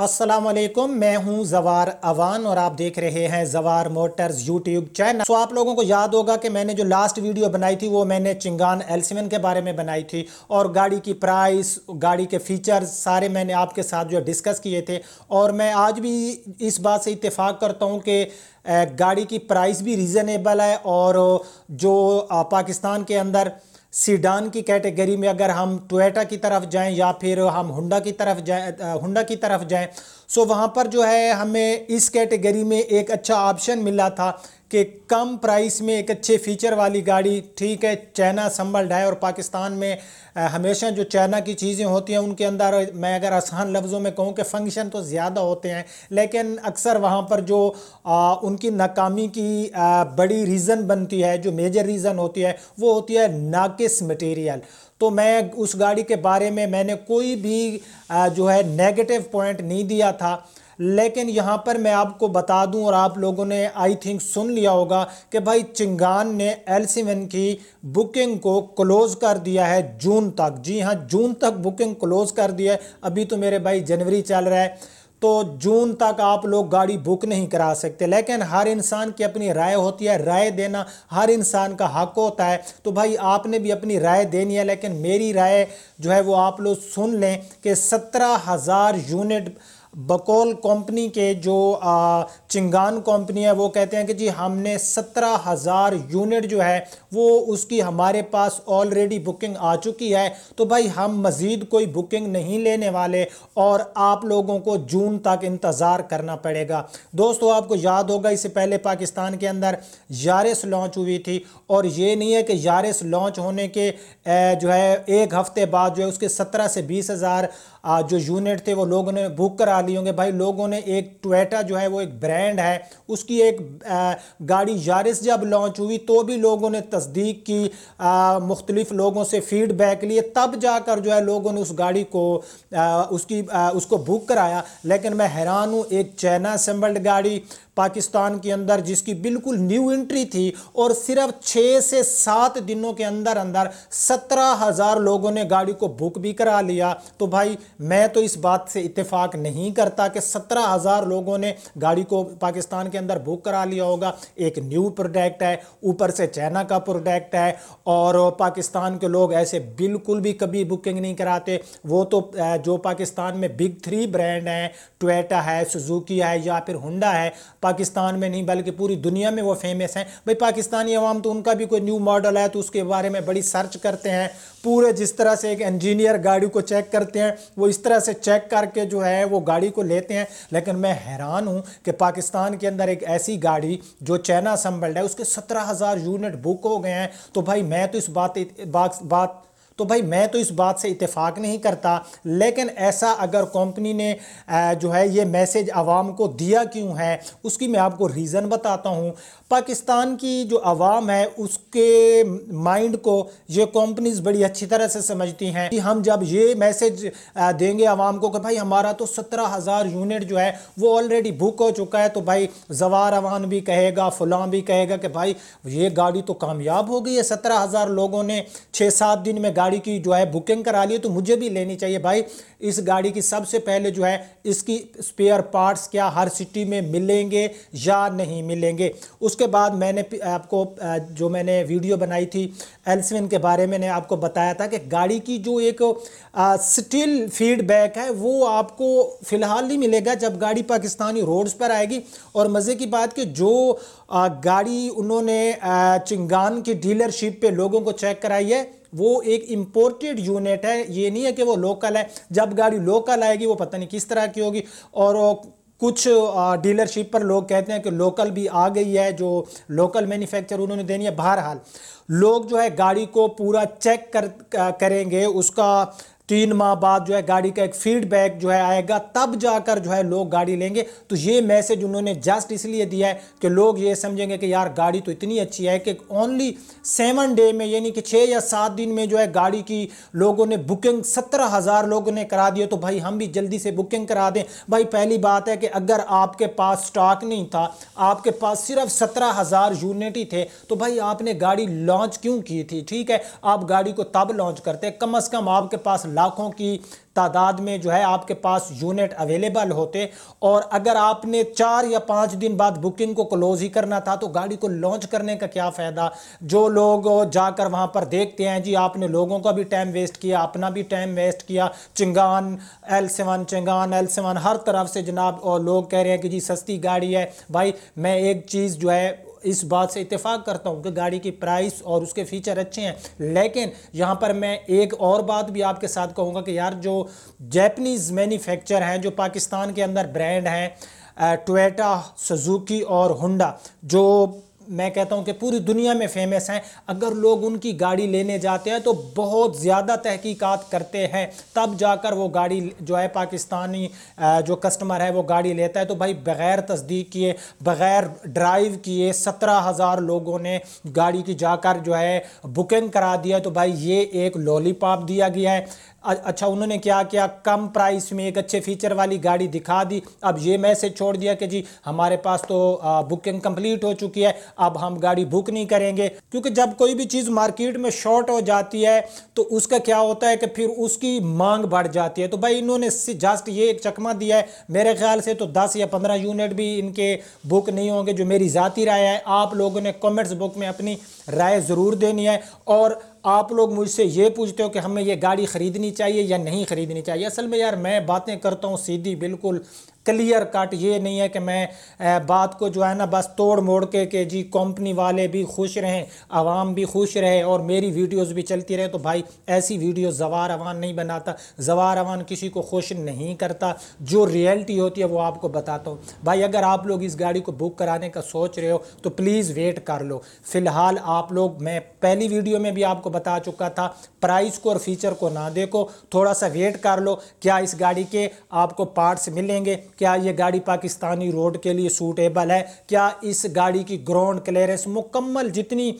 असलम मैं हूं जवार अवान और आप देख रहे हैं जवार मोटर्स यूट्यूब चैनल तो आप लोगों को याद होगा कि मैंने जो लास्ट वीडियो बनाई थी वो मैंने चिंगान एल्सिमन के बारे में बनाई थी और गाड़ी की प्राइस गाड़ी के फीचर्स सारे मैंने आपके साथ जो डिस्कस किए थे और मैं आज भी इस बात से इतफाक़ करता हूँ कि गाड़ी की प्राइस भी रीज़नेबल है और जो पाकिस्तान के अंदर सीडान की कैटेगरी में अगर हम टोटा की तरफ जाएं या फिर हम हुंडा की तरफ जाएं हुंडा की तरफ जाएं सो वहां पर जो है हमें इस कैटेगरी में एक अच्छा ऑप्शन मिला था कि कम प्राइस में एक अच्छे फीचर वाली गाड़ी ठीक है चाइना संबल्ड है और पाकिस्तान में हमेशा जो चाइना की चीज़ें होती हैं उनके अंदर मैं अगर आसान लफ्ज़ों में कहूँ कि फंक्शन तो ज़्यादा होते हैं लेकिन अक्सर वहाँ पर जो आ, उनकी नाकामी की आ, बड़ी रीज़न बनती है जो मेजर रीज़न होती है वो होती है नाकिस मटेरियल तो मैं उस गाड़ी के बारे में मैंने कोई भी आ, जो है नेगेटिव पॉइंट नहीं दिया था लेकिन यहाँ पर मैं आपको बता दूँ और आप लोगों ने आई थिंक सुन लिया होगा कि भाई चिंगान ने एल की बुकिंग को क्लोज़ कर दिया है जून तक जी हाँ जून तक बुकिंग क्लोज़ कर दिया है अभी तो मेरे भाई जनवरी चल रहा है तो जून तक आप लोग गाड़ी बुक नहीं करा सकते लेकिन हर इंसान की अपनी राय होती है राय देना हर इंसान का हक होता है तो भाई आपने भी अपनी राय देनी है लेकिन मेरी राय जो है वो आप लोग सुन लें कि सत्रह हज़ार यूनिट बकोल कंपनी के जो चिंगान कंपनी है वो कहते हैं कि जी हमने सत्रह हज़ार यूनिट जो है वो उसकी हमारे पास ऑलरेडी बुकिंग आ चुकी है तो भाई हम मज़ीद कोई बुकिंग नहीं लेने वाले और आप लोगों को जून तक इंतज़ार करना पड़ेगा दोस्तों आपको याद होगा इससे पहले पाकिस्तान के अंदर यारिस लॉन्च हुई थी और ये नहीं है कि यारिस लॉन्च होने के जो है एक हफ्ते बाद जो है उसके सत्रह से बीस हज़ार जो यूनिट थे वो लोगों ने बुक करा लिए होंगे भाई लोगों ने एक टोयटा जो है वो एक ब्रांड है उसकी एक गाड़ी यारिस जब लॉन्च हुई तो भी लोगों ने तस्दीक की मुख्तलिफ लोगों से फीडबैक लिए तब जाकर जो है लोगों ने उस गाड़ी को आ, उसकी आ, उसको बुक कराया लेकिन मैं हैरान हूँ एक चाइना असम्बल्ड गाड़ी पाकिस्तान के अंदर जिसकी बिल्कुल न्यू एंट्री थी और सिर्फ छः से सात दिनों के अंदर अंदर सत्रह हज़ार लोगों ने गाड़ी को बुक भी करा लिया तो भाई मैं तो इस बात से इतफाक नहीं करता कि सत्रह हज़ार लोगों ने गाड़ी को पाकिस्तान के अंदर बुक करा लिया होगा एक न्यू प्रोडक्ट है ऊपर से चाइना का प्रोडक्ट है और पाकिस्तान के लोग ऐसे बिल्कुल भी कभी बुकिंग नहीं कराते वो तो जो पाकिस्तान में बिग थ्री ब्रांड हैं टोटा है सुजुकी है या फिर हुंडा है पाकिस्तान में नहीं बल्कि पूरी दुनिया में वो फेमस हैं भाई पाकिस्तानी अवाम तो उनका भी कोई न्यू मॉडल है तो उसके बारे में बड़ी सर्च करते हैं पूरे जिस तरह से एक इंजीनियर गाड़ी को चेक करते हैं वो इस तरह से चेक करके जो है वो गाड़ी को लेते हैं लेकिन मैं हैरान हूँ कि पाकिस्तान के अंदर एक ऐसी गाड़ी जो चाइना संबल्ड है उसके सत्रह हज़ार यूनिट बुक हो गए हैं तो भाई मैं तो इस बात बात तो भाई मैं तो इस बात से इतफाक़ नहीं करता लेकिन ऐसा अगर कंपनी ने जो है ये मैसेज आवाम को दिया क्यों है उसकी मैं आपको रीज़न बताता हूँ पाकिस्तान की जो आवाम है उसके माइंड को ये कंपनीज बड़ी अच्छी तरह से समझती हैं कि हम जब ये मैसेज देंगे आवाम को कि भाई हमारा तो सत्रह हज़ार यूनिट जो है वो ऑलरेडी बुक हो चुका है तो भाई जवार अवान भी कहेगा फलां भी कहेगा कि भाई ये गाड़ी तो कामयाब हो गई है सत्रह हज़ार लोगों ने छः सात दिन में गाड़ी गाड़ी की जो है बुकिंग करा ली तो मुझे भी लेनी चाहिए भाई इस गाड़ी की सबसे पहले जो है इसकी स्पेयर पार्ट्स क्या हर सिटी में मिलेंगे या नहीं मिलेंगे उसके बाद मैंने आपको जो मैंने वीडियो बनाई थी एल्सविन के बारे में मैंने आपको बताया था कि गाड़ी की जो एक स्टिल फीडबैक है वो आपको फ़िलहाल ही मिलेगा जब गाड़ी पाकिस्तानी रोड्स पर आएगी और मज़े की बात कि जो गाड़ी उन्होंने चिंगान की डीलरशिप पे लोगों को चेक कराई है वो एक इम्पोर्टेड यूनिट है ये नहीं है कि वो लोकल है जब गाड़ी लोकल आएगी वो पता नहीं किस तरह की होगी और कुछ डीलरशिप पर लोग कहते हैं कि लोकल भी आ गई है जो लोकल मैन्युफैक्चर उन्होंने देनी है बहरहाल लोग जो है गाड़ी को पूरा चेक कर करेंगे उसका तीन माह बाद जो है गाड़ी का एक फीडबैक जो है आएगा तब जाकर जो है लोग गाड़ी लेंगे तो ये मैसेज उन्होंने जस्ट इसलिए दिया है कि लोग ये समझेंगे कि यार गाड़ी तो इतनी अच्छी है कि ओनली सेवन डे में यानी कि छः या सात दिन में जो है गाड़ी की लोगों ने बुकिंग सत्रह हज़ार लोगों ने करा दी तो भाई हम भी जल्दी से बुकिंग करा दें भाई पहली बात है कि अगर आपके पास स्टॉक नहीं था आपके पास सिर्फ सत्रह हज़ार यूनिट ही थे तो भाई आपने गाड़ी लॉन्च क्यों की थी ठीक है आप गाड़ी को तब लॉन्च करते कम अज़ कम आपके पास लाखों की तादाद में जो है आपके पास यूनिट अवेलेबल होते और अगर आपने चार या पाँच दिन बाद बुकिंग को क्लोज ही करना था तो गाड़ी को लॉन्च करने का क्या फ़ायदा जो लोग जाकर वहाँ पर देखते हैं जी आपने लोगों का भी टाइम वेस्ट किया अपना भी टाइम वेस्ट किया चिंगान एल सेवन चिंगान एल सेवन हर तरफ से जनाब और लोग कह रहे हैं कि जी सस्ती गाड़ी है भाई मैं एक चीज़ जो है इस बात से इतफाक़ करता हूँ कि गाड़ी की प्राइस और उसके फ़ीचर अच्छे हैं लेकिन यहाँ पर मैं एक और बात भी आपके साथ कहूँगा कि यार जो जैपनीज़ मैन्युफैक्चर हैं जो पाकिस्तान के अंदर ब्रांड हैं टोटा सुजुकी और हुडा जो मैं कहता हूँ कि पूरी दुनिया में फेमस हैं अगर लोग उनकी गाड़ी लेने जाते हैं तो बहुत ज़्यादा तहकीकात करते हैं तब जाकर वो गाड़ी जो है पाकिस्तानी जो कस्टमर है वो गाड़ी लेता है तो भाई बग़ैर तस्दीक किए बग़ैर ड्राइव किए सत्रह हज़ार लोगों ने गाड़ी की जाकर जो है बुकिंग करा दिया तो भाई ये एक लॉलीपॉप दिया गया है अच्छा उन्होंने क्या किया कम प्राइस में एक अच्छे फीचर वाली गाड़ी दिखा दी अब ये मैसेज छोड़ दिया कि जी हमारे पास तो बुकिंग कंप्लीट हो चुकी है अब हम गाड़ी बुक नहीं करेंगे क्योंकि जब कोई भी चीज़ मार्केट में शॉर्ट हो जाती है तो उसका क्या होता है कि फिर उसकी मांग बढ़ जाती है तो भाई इन्होंने जस्ट ये एक चकमा दिया है मेरे ख्याल से तो दस या पंद्रह यूनिट भी इनके बुक नहीं होंगे जो मेरी ज़ाती राय है आप लोगों ने कॉमेंट्स बुक में अपनी राय ज़रूर देनी है और आप लोग मुझसे ये पूछते हो कि हमें ये गाड़ी ख़रीदनी चाहिए या नहीं ख़रीदनी चाहिए असल में यार मैं बातें करता हूँ सीधी बिल्कुल क्लियर कट ये नहीं है कि मैं बात को जो है ना बस तोड़ मोड़ के कि जी कंपनी वाले भी खुश रहें आवाम भी खुश रहे और मेरी वीडियोस भी चलती रहे तो भाई ऐसी वीडियो जवार अवान नहीं बनाता जवार अवान किसी को खुश नहीं करता जो रियलिटी होती है वो आपको बताता हूँ भाई अगर आप लोग इस गाड़ी को बुक कराने का सोच रहे हो तो प्लीज़ वेट कर लो फ़िलहाल आप लोग मैं पहली वीडियो में भी आपको बता चुका था प्राइस को और फीचर को ना देखो थोड़ा सा वेट कर लो क्या इस गाड़ी के आपको पार्ट्स मिलेंगे क्या ये गाड़ी पाकिस्तानी रोड के लिए सूटेबल है क्या इस गाड़ी की ग्राउंड क्लियरेंस मुकम्मल जितनी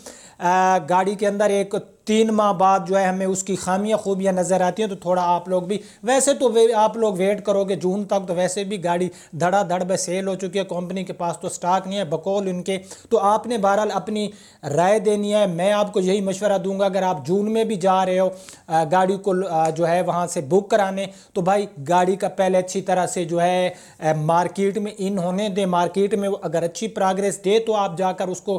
गाड़ी के अंदर एक तीन माह बाद जो है हमें उसकी खामियाँ खूबियाँ नज़र आती हैं तो थोड़ा आप लोग भी वैसे तो वे आप लोग वेट करोगे जून तक तो वैसे भी गाड़ी धड़ाधड़ में सेल हो चुकी है कंपनी के पास तो स्टॉक नहीं है बकौल इनके तो आपने बहरहाल अपनी राय देनी है मैं आपको यही मशवरा दूंगा अगर आप जून में भी जा रहे हो गाड़ी को जो है वहाँ से बुक कराने तो भाई गाड़ी का पहले अच्छी तरह से जो है मार्केट में इन होने दें मार्केट में अगर अच्छी प्रोग्रेस दे तो आप जाकर उसको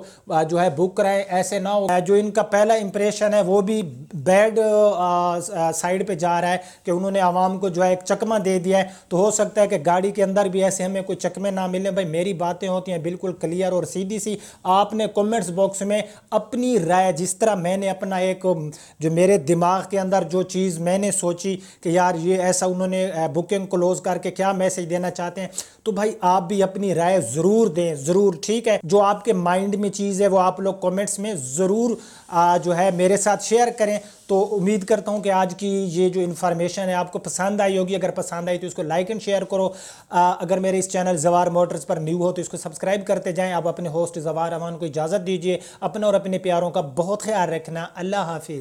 जो है बुक कराएं ऐसे ना हो जो इनका पहला इंप्रेशन है है वो भी बैड साइड uh, uh, पे जा रहा है कि उन्होंने आवाम को जो है एक चकमा दे दिया है तो हो सकता है कि गाड़ी के अंदर भी ऐसे हमें कोई चकमे ना मिले भाई मेरी बातें होती हैं बिल्कुल क्लियर और सीधी सी आपने कमेंट्स बॉक्स में अपनी राय जिस तरह मैंने अपना एक um, जो मेरे दिमाग के अंदर जो चीज़ मैंने सोची कि यार ये ऐसा उन्होंने बुकिंग uh, क्लोज करके क्या मैसेज देना चाहते हैं तो भाई आप भी अपनी राय ज़रूर दें ज़रूर ठीक है जो आपके माइंड में चीज़ है वो आप लोग कमेंट्स में ज़रूर जो है मेरे साथ शेयर करें तो उम्मीद करता हूं कि आज की ये जो इन्फॉर्मेशन है आपको पसंद आई होगी अगर पसंद आई तो इसको लाइक एंड शेयर करो आ, अगर मेरे इस चैनल जवार मोटर्स पर न्यू हो तो इसको सब्सक्राइब करते जाएं आप अपने होस्ट जवार अमान को इजाज़त दीजिए अपने और अपने प्यारों का बहुत ख्याल रखना अल्लाह हाफिज़